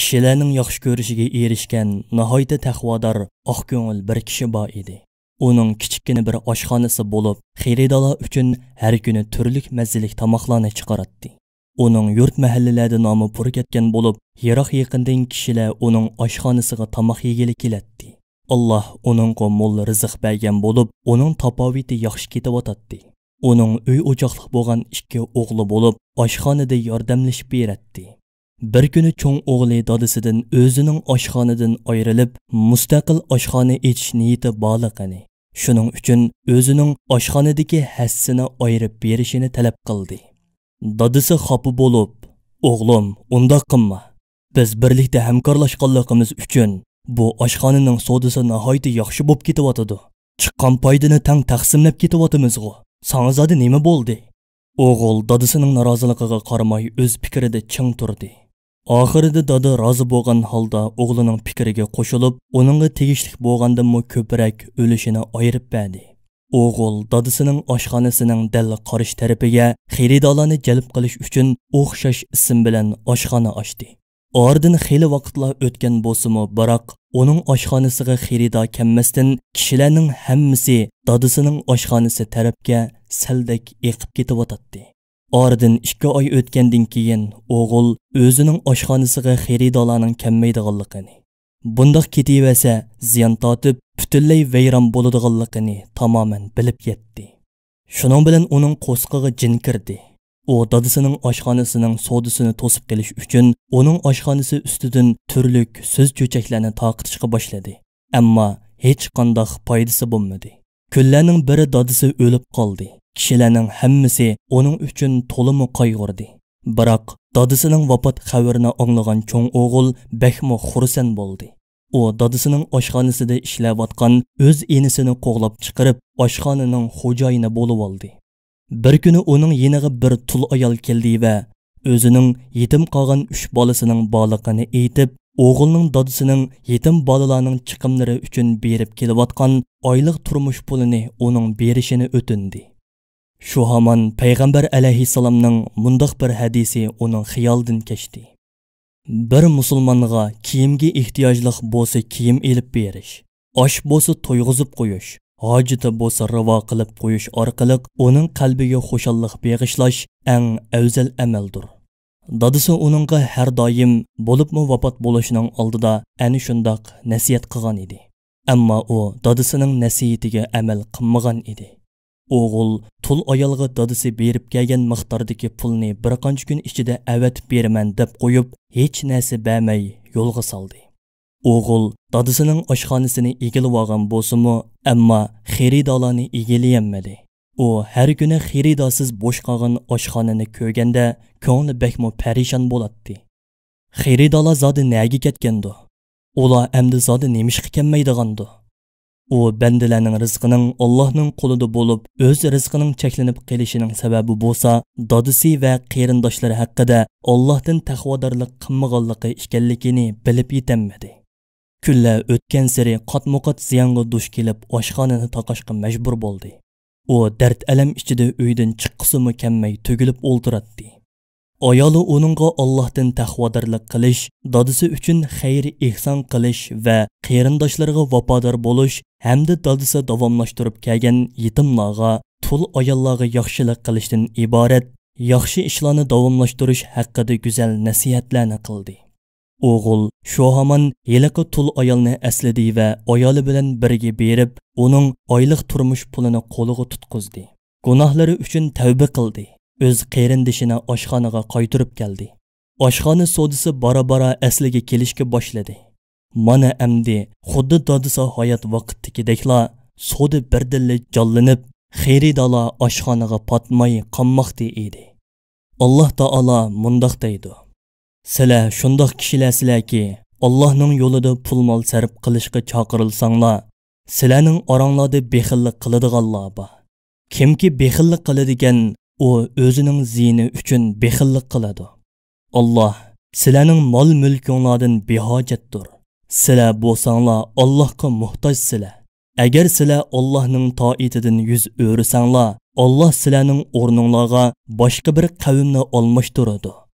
kishilarning yaxshi ko'rishiga erishgan nihoyatda taqvodor oq ko'ngil bir kishi bor edi uning kichikkina bir oshxonasi bo'lib xaridorlar uchun har kuni turli mazzilik tomoqlarni chiqaratdi uning yurt mahallalari nomi pur ketgan bo'lib yiroq yaqindan kishilar uning oshxonasiga tomoq yegili kelatdi alloh uning mo'l rizq bergan bo'lib uning topoviti yaxshi ketayotdi uning uy o'choqliq bo'lgan ikki o'g'li bo'lib oshxonada yordamlashib beratdi Bir kuni cho'ng o'g'li dadasidan o'zining oshxonadan ajralib, mustaqil oshxona ichish niyati borligini, shuning uchun o'zining oshxonadagi hassini ayirib berishini talab qildi. Dadasi xafa bo'lib, "O'g'lim, undoq qilma. Biz birlikda hamkorlashganligimiz uchun bu oshxonaning sodasi nihoyatda yaxshi bo'lib ketyotidi. Chiqqan foydani tang taqsimlab ketyotimiz g'o. Sangizada nima bo'ldi?" O'g'il dadasining noroziligiga qaramay o'z fikrida ching turdi. oxirida dada rozi bo'lgan holda o'g'lining fikriga qo'shilib uningga tegishlik bo'lgandanmi ko'proq o'lishini ayirib berdi o'g'il dadasining oshxonasining dal qarish tarafiga xaridorlarni jalb qilish uchun o'xshash ism bilan oshxona ochdi Ordin xeyli vaqtlar o'tgan bo'lsimi, biroq uning oshxonasiga xirida kelmasdan kishilarning hammasi dadasining oshxonasi tarafga saldek eqib ketib o'tadi. Ardın 2 oy o'tgandan keyin o'g'il o'zining oshxonasiga xeridolarning kelmaydiganligini, bundoq ketiversa ziyon tortib butunlay vayron bo'ladiganligini tamamen bilib yetdi. Shuning bilan uning qo'sqig'i jin kirdi. O dadısının oshxonasining sodusunu to'sib qilish uchun uning oshxonasi ustidan türlük söz cho'chaklarni tarqitishga boshladi. Ammo hech qanday foydasi bo'lmadi. Kunlarning biri dodisi o'lib qoldi. Kishilarning hammasi uning uchun to'limi qayg'urdi. Biroq dodisining vafot xabarini anglagan cho'ng o'g'il bekmo xursand bo'ldi. U dodisining oshxonasida ishlayotgan o'z enisini qo'g'lab chiqarib, oshxonaning xo'jayini bo'lib oldi. Bir kuni uning yeniga bir tul ayol keldi va o'zining yetim qolgan uch bolasining baliqini aytib, o'g'ilning dodisining yetim bolalarning chiqimlari uchun berib kelayotgan oylik turmush pulini uning berishini o'tindi shu hamon payg'ambar alayhissalomning mundoq bir hadisi uning xiyolidan kechdi bir musulmonga kiyimga ehtiyojliq bo'lsa kiyim elib berish osh bo'lsa to'yg'izib qo'yish hojiti bo'lsa rivo qilib qo'yish orqali uning qalbiga xushalliq beg'ishlash eng afzal amaldir Dadısı onunğa hər daim bolubmu vafot bo'lishining oldida ani şundaq nəsihət qilgan edi ammo u dadısının nəsihətinə amal qilmagan edi o'g'il tul ayalğa dadisi berib kelgan miqdordagi pulni bir qanç gün içində əvətib bermən deyə qoyub heç nəsi bəməy yolğa saldı. Oğul dadısının aşxanasını egilib alğan bolsunmu, amma xiridalarını egiləyənmədi. u har kuni xaridosiz bo'sh qolgan oshxonani ko'rganda ko'ngli bakmo parishon bo'ladi xaridolar zodi nagi ketgandi ular endi zodi nemish qilolmaydigandi u bandalarning rizqining allohning qo'lida bo'lib o'z rizqining cheklanib qolishining sababi bo'lsa dodisi va qarindoshlari haqida ollohdan taqvodorlik qilmaganligi ekanligini bilib yetanmadi kunlar o'tgan sari qotma qot ziyonga duch kelib oshxonani toqashga majbur bo'ldi O dərd ələm içində öydən çıxqısımı kənməy tögülüb olduratdı. Ayalı onunğa Allah'tan təxvadarlıq qilish, dadısı üçün xeyri ihsan qilish və qeyrindaşlarına vapadar boluş, həm də dadısı davamlaşdırıb kəgən yetimlağa, tul ayallarına yaxşılıq qilishdən ibarət yaxshi ishlarni davomlashtirish haqida go'zal nasihatlarni qildi o'g'il shu hamon yiliqi tul ayolni aslidi va ayoli bilan birga berib uning oylik turmush pulini qo'liga tutqizdi gunohlari uchun tavba qildi o'z qarindishini oshxonaga qaytirib keldi oshxona sodisi bora bora asliga kelishga boshladi mana amdi xuddi dodisa hayot vaqtdagidekla sodi birdilla jonlanib xeridala oshxonaga patmay qonmoqda edi alloh taolo mundoq deydi Сілі шындық кішілі сіләкі, Аллахның yolida pul mol sarf qilishga chaqirilsanglar, sizlarning oranglarda bexillik ба. bor. Kimki bexillik qiladigan, u o'zining zini uchun bexillik qiladi. Alloh sizlarning mol mulkinglardan behojatdir. Sizlar bo'lsanglar Allohga muhtojsizlar. Agar sizlar Allohning toatidan юз o'risanglar, Alloh sizlarning o'rninglarga boshqa bir qavmni almashtiradi.